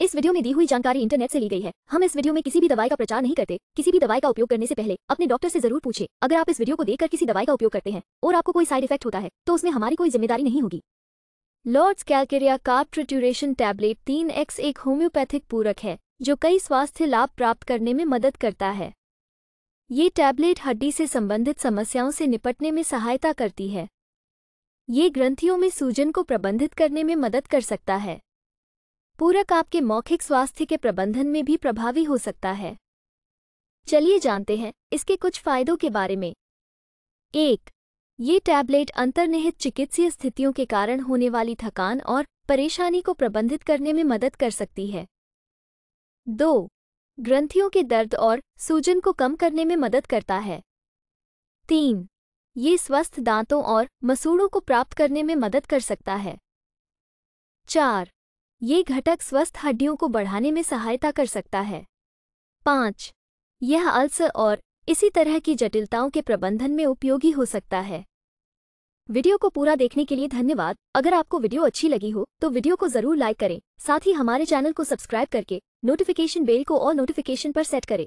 इस वीडियो में दी हुई जानकारी इंटरनेट से ली गई है हम इस वीडियो में किसी भी दवाई का प्रचार नहीं करते किसी भी दवाई का उपयोग करने से पहले अपने डॉक्टर से जरूर पूछे अगर आप इस वीडियो को देखकर किसी दवाई का उपयोग करते हैं और आपको कोई साइड इफेक्ट होता है तो उसमें हमारी कोई जिम्मेदारी नहीं होगी Lord's calcarea carb trituration tablet तीन एक्स एक होम्योपैथिक पूरक है जो कई स्वास्थ्य लाभ प्राप्त करने में मदद करता है ये टैबलेट हड्डी से संबंधित समस्याओं से निपटने में सहायता करती है ये ग्रंथियों में सूजन को प्रबंधित करने में मदद कर सकता है पूरक आपके मौखिक स्वास्थ्य के प्रबंधन में भी प्रभावी हो सकता है चलिए जानते हैं इसके कुछ फायदों के बारे में एक ये टैबलेट अंतर्निहित चिकित्सीय स्थितियों के कारण होने वाली थकान और परेशानी को प्रबंधित करने में मदद कर सकती है दो ग्रंथियों के दर्द और सूजन को कम करने में मदद करता है तीन ये स्वस्थ दांतों और मसूड़ों को प्राप्त करने में मदद कर सकता है चार ये घटक स्वस्थ हड्डियों को बढ़ाने में सहायता कर सकता है पाँच यह अल्सर और इसी तरह की जटिलताओं के प्रबंधन में उपयोगी हो सकता है वीडियो को पूरा देखने के लिए धन्यवाद अगर आपको वीडियो अच्छी लगी हो तो वीडियो को जरूर लाइक करें साथ ही हमारे चैनल को सब्सक्राइब करके नोटिफिकेशन बेल को और नोटिफिकेशन पर सेट करें